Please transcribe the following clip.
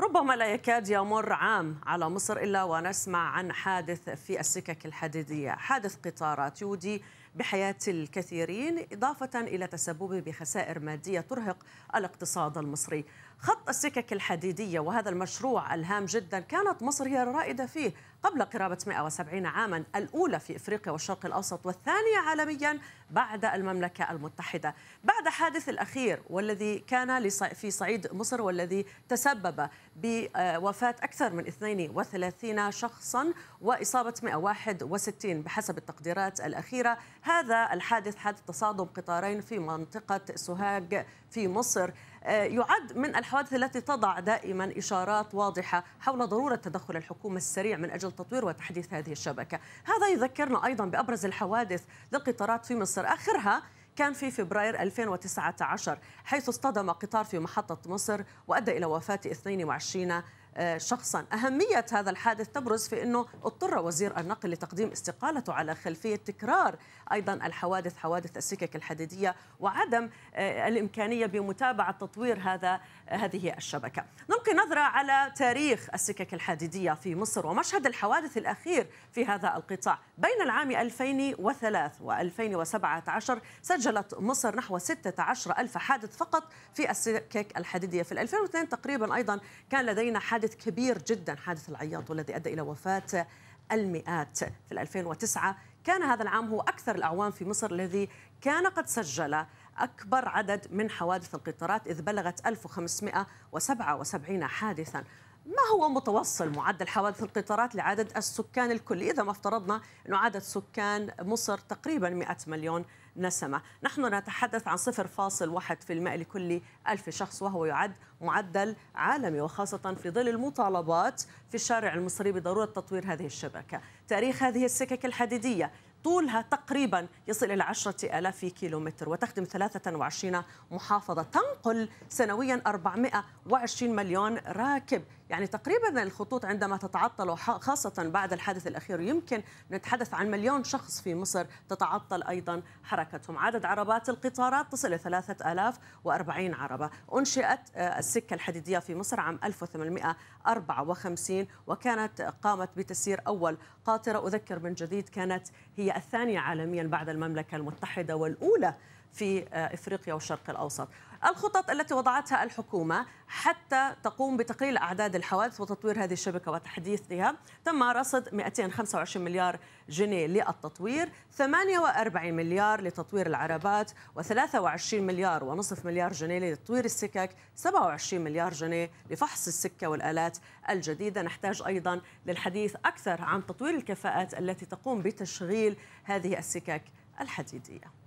ربما لا يكاد يمر عام على مصر إلا ونسمع عن حادث في السكك الحديدية حادث قطارات يودي بحياة الكثيرين إضافة إلى تسببه بخسائر مادية ترهق الاقتصاد المصري خط السكك الحديدية وهذا المشروع الهام جدا كانت مصر هي الرائدة فيه قبل قرابة 170 عاما الأولى في إفريقيا والشرق الأوسط والثانية عالميا بعد المملكة المتحدة بعد حادث الأخير والذي كان في صعيد مصر والذي تسبب بوفاة أكثر من 32 شخصا وإصابة 161 بحسب التقديرات الأخيرة هذا الحادث حادث تصادم قطارين في منطقة سوهاج في مصر آه، يعد من الحوادث التي تضع دائما إشارات واضحة حول ضرورة تدخل الحكومة السريع من أجل تطوير وتحديث هذه الشبكة هذا يذكرنا أيضا بأبرز الحوادث للقطارات في مصر آخرها كان في فبراير 2019 حيث اصطدم قطار في محطة مصر وأدى إلى وفاة 22 آه، شخصا أهمية هذا الحادث تبرز في أنه اضطر وزير النقل لتقديم استقالته على خلفية تكرار أيضا الحوادث حوادث السكك الحديدية وعدم آه، الإمكانية بمتابعة تطوير هذا هذه الشبكة نلقي نظرة على تاريخ السكك الحديدية في مصر ومشهد الحوادث الأخير في هذا القطاع بين العام 2003 و 2017 سجلت مصر نحو 16 ألف حادث فقط في السكك الحديدية في 2002 تقريبا أيضا كان لدينا حادث حادث كبير جدا حادث العياط والذي أدى إلى وفاة المئات في 2009 كان هذا العام هو أكثر الأعوام في مصر الذي كان قد سجل أكبر عدد من حوادث القطارات إذ بلغت 1577 حادثا ما هو متوصل معدل حوادث القطارات لعدد السكان الكلي إذا ما افترضنا أنه عدد سكان مصر تقريبا 100 مليون نسمة نحن نتحدث عن 0.1% لكل ألف شخص وهو يعد معدل عالمي وخاصة في ظل المطالبات في الشارع المصري بضرورة تطوير هذه الشبكة تاريخ هذه السكك الحديدية طولها تقريبا يصل إلى 10000 كيلومتر وتخدم 23 محافظة تنقل سنويا 420 مليون راكب يعني تقريبا الخطوط عندما تتعطل خاصة بعد الحادث الأخير يمكن نتحدث عن مليون شخص في مصر تتعطل أيضا حركتهم عدد عربات القطارات تصل إلى 3040 عربة أنشئت آه، السكة الحديدية في مصر عام 1854 وكانت قامت بتسير أول قاطرة أذكر من جديد كانت هي الثانية عالميا بعد المملكة المتحدة والأولى في آه، افريقيا والشرق الاوسط. الخطط التي وضعتها الحكومه حتى تقوم بتقليل اعداد الحوادث وتطوير هذه الشبكه وتحديثها، تم رصد 225 مليار جنيه للتطوير، 48 مليار لتطوير العربات، و23 مليار ونصف مليار جنيه لتطوير السكك، 27 مليار جنيه لفحص السكه والالات الجديده، نحتاج ايضا للحديث اكثر عن تطوير الكفاءات التي تقوم بتشغيل هذه السكك الحديديه.